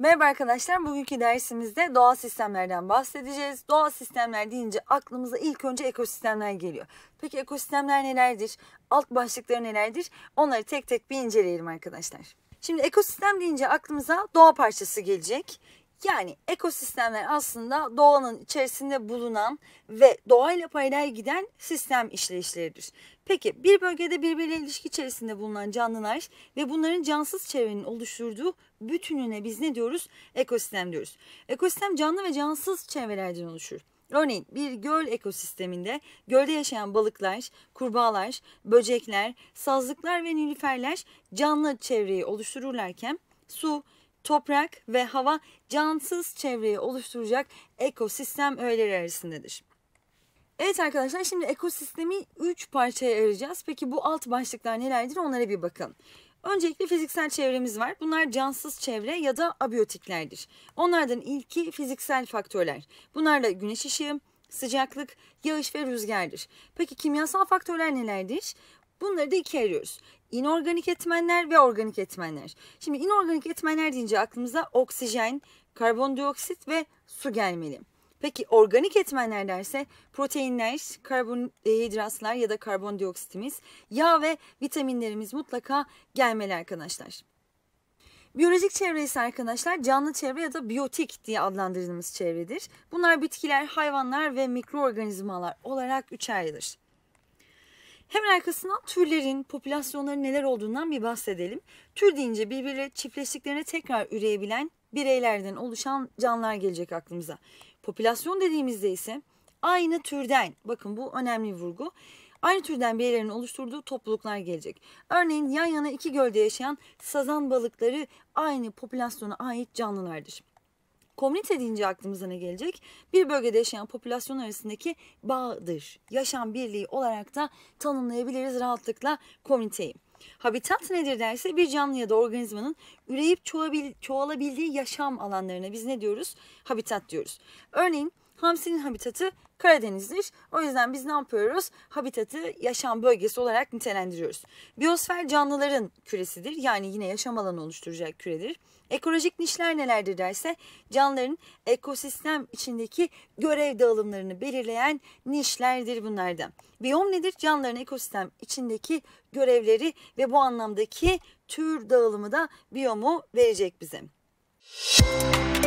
Merhaba arkadaşlar. Bugünkü dersimizde doğal sistemlerden bahsedeceğiz. Doğal sistemler deyince aklımıza ilk önce ekosistemler geliyor. Peki ekosistemler nelerdir? Alt başlıkları nelerdir? Onları tek tek bir inceleyelim arkadaşlar. Şimdi ekosistem deyince aklımıza doğa parçası gelecek. Yani ekosistemler aslında doğanın içerisinde bulunan ve doğayla paralel giden sistem işleyişleridir. Peki bir bölgede birbiriyle ilişki içerisinde bulunan canlılar ve bunların cansız çevrenin oluşturduğu bütününe biz ne diyoruz? Ekosistem diyoruz. Ekosistem canlı ve cansız çevrelerden oluşur. Örneğin bir göl ekosisteminde gölde yaşayan balıklar, kurbağalar, böcekler, sazlıklar ve nilüferler canlı çevreyi oluştururlarken su, toprak ve hava cansız çevreyi oluşturacak ekosistem öğeleri arasındadır. Evet arkadaşlar şimdi ekosistemi 3 parçaya ayıracağız. Peki bu alt başlıklar nelerdir onlara bir bakın. Öncelikle fiziksel çevremiz var. Bunlar cansız çevre ya da abiyotiklerdir. Onlardan ilki fiziksel faktörler. Bunlarla güneş ışığı, sıcaklık, yağış ve rüzgardır. Peki kimyasal faktörler nelerdir? Bunları da ikiye ayırıyoruz. İnorganik etmenler ve organik etmenler. Şimdi inorganik etmenler deyince aklımıza oksijen, karbondioksit ve su gelmeli. Peki organik etmenler derse proteinler, karbonhidratlar e, ya da karbondioksitimiz, yağ ve vitaminlerimiz mutlaka gelmeli arkadaşlar. Biyolojik çevre ise arkadaşlar canlı çevre ya da biyotik diye adlandırdığımız çevredir. Bunlar bitkiler, hayvanlar ve mikroorganizmalar olarak üç ayrılır. Hemen arkasından türlerin, popülasyonların neler olduğundan bir bahsedelim. Tür deyince birbirleri çiftleştiklerine tekrar üreyebilen bireylerden oluşan canlılar gelecek aklımıza. Popülasyon dediğimizde ise aynı türden, bakın bu önemli vurgu, aynı türden bireylerin oluşturduğu topluluklar gelecek. Örneğin yan yana iki gölde yaşayan sazan balıkları aynı popülasyona ait canlılardır. Komünite deyince aklımıza ne gelecek? Bir bölgede yaşayan popülasyon arasındaki bağdır. Yaşam birliği olarak da tanımlayabiliriz rahatlıkla komüniteyi. Habitat nedir derse bir canlı ya da organizmanın üreyip çoğalabildiği yaşam alanlarına biz ne diyoruz? Habitat diyoruz. Örneğin Hamsinin habitatı Karadeniz'dir. O yüzden biz ne yapıyoruz? Habitatı yaşam bölgesi olarak nitelendiriyoruz. Biyosfer canlıların küresidir. Yani yine yaşam alanı oluşturacak küredir. Ekolojik nişler nelerdir derse canlıların ekosistem içindeki görev dağılımlarını belirleyen nişlerdir bunlardan. Biyom nedir? Canlıların ekosistem içindeki görevleri ve bu anlamdaki tür dağılımı da biyomu verecek bize. Müzik